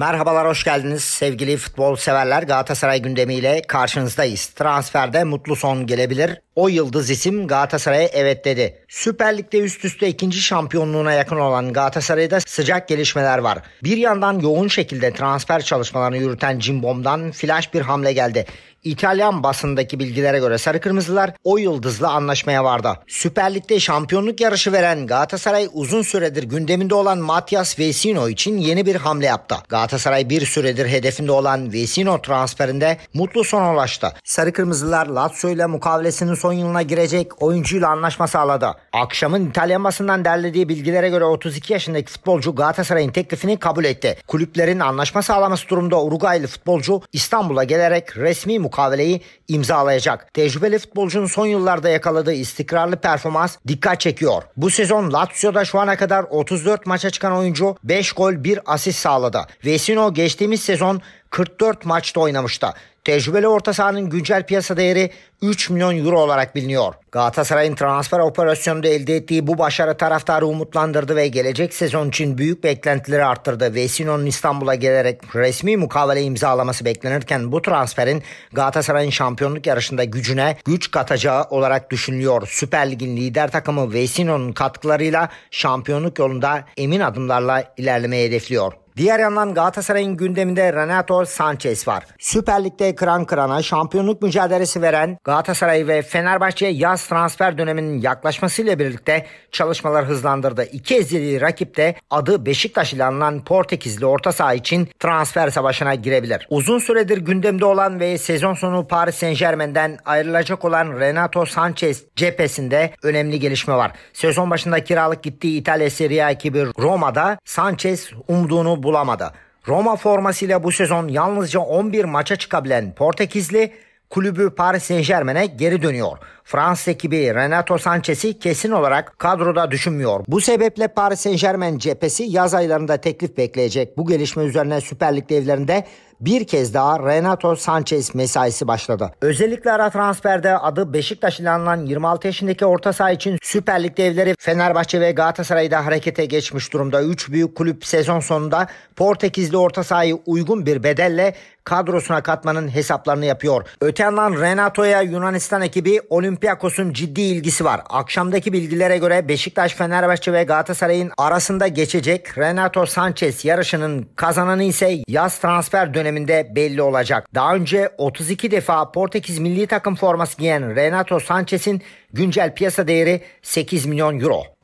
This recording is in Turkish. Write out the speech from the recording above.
Merhabalar hoş geldiniz sevgili futbol severler Galatasaray gündemiyle karşınızdayız. Transferde mutlu son gelebilir. O yıldız isim Galatasaray'a evet dedi. Süper Lig'de üst üste ikinci şampiyonluğuna yakın olan Galatasaray'da sıcak gelişmeler var. Bir yandan yoğun şekilde transfer çalışmalarını yürüten Cimbom'dan flash bir hamle geldi. İtalyan basındaki bilgilere göre Sarı Kırmızılar o yıldızla anlaşmaya vardı. Süper Lig'de şampiyonluk yarışı veren Galatasaray uzun süredir gündeminde olan Matias Vecino için yeni bir hamle yaptı. Galatasaray bir süredir hedefinde olan Vecino transferinde mutlu sona ulaştı. Sarı Kırmızılar Lazio ile mukavelesinin son yılına girecek oyuncuyla anlaşma sağladı. Akşamın İtalyan basından derlediği bilgilere göre 32 yaşındaki futbolcu Galatasaray'ın teklifini kabul etti. Kulüplerin anlaşma sağlaması durumda Uruguaylı futbolcu İstanbul'a gelerek resmi mukaveleyi imzalayacak. Tecrübeli futbolcunun son yıllarda yakaladığı istikrarlı performans dikkat çekiyor. Bu sezon Lazio'da şu ana kadar 34 maça çıkan oyuncu 5 gol 1 asist sağladı. Vesino geçtiğimiz sezon 44 maçta oynamıştı. Tecrübeli orta sahanın güncel piyasa değeri 3 milyon euro olarak biliniyor. Galatasaray'ın transfer operasyonunda elde ettiği bu başarı taraftarı umutlandırdı ve gelecek sezon için büyük beklentileri arttırdı. Vesino'nun İstanbul'a gelerek resmi mukavele imzalaması beklenirken bu transferin Galatasaray'ın şampiyonluk yarışında gücüne güç katacağı olarak düşünülüyor. Süper Lig'in lider takımı Vesino'nun katkılarıyla şampiyonluk yolunda emin adımlarla ilerlemeyi hedefliyor. Diğer yandan Galatasaray'ın gündeminde Renato Sanchez var. Süper Lig'de kıran kırana şampiyonluk mücadelesi veren Galatasaray ve Fenerbahçe yaz transfer döneminin yaklaşmasıyla birlikte çalışmalar hızlandırdı. İki ezeli rakip de adı Beşiktaş ile anılan Portekizli orta saha için transfer savaşına girebilir. Uzun süredir gündemde olan ve sezon sonu Paris Saint Germain'den ayrılacak olan Renato Sanchez cephesinde önemli gelişme var. Sezon başında kiralık gittiği İtalya Serie A ekibi Roma'da Sanchez umduğunu bulamadı. Roma formasıyla bu sezon yalnızca 11 maça çıkabilen Portekizli kulübü Paris Saint Germain'e geri dönüyor. Fransız ekibi Renato Sanchez'i kesin olarak kadroda düşünmüyor. Bu sebeple Paris Saint Germain cephesi yaz aylarında teklif bekleyecek. Bu gelişme üzerine Süper Lig devlerinde bir kez daha Renato Sanchez mesaisi başladı. Özellikle ara transferde adı Beşiktaş ilanlanan 26 yaşındaki orta saha için Süper Lig devleri Fenerbahçe ve Galatasaray'da harekete geçmiş durumda. 3 büyük kulüp sezon sonunda Portekizli orta sahayı uygun bir bedelle kadrosuna katmanın hesaplarını yapıyor. Öte yandan Renato'ya Yunanistan ekibi Olympiakos'un ciddi ilgisi var. Akşamdaki bilgilere göre Beşiktaş, Fenerbahçe ve Galatasaray'ın arasında geçecek Renato Sanchez yarışının kazananı ise yaz transfer dönemi döneminde belli olacak. Daha önce 32 defa Portekiz milli takım forması giyen Renato Sanchez'in güncel piyasa değeri 8 milyon euro.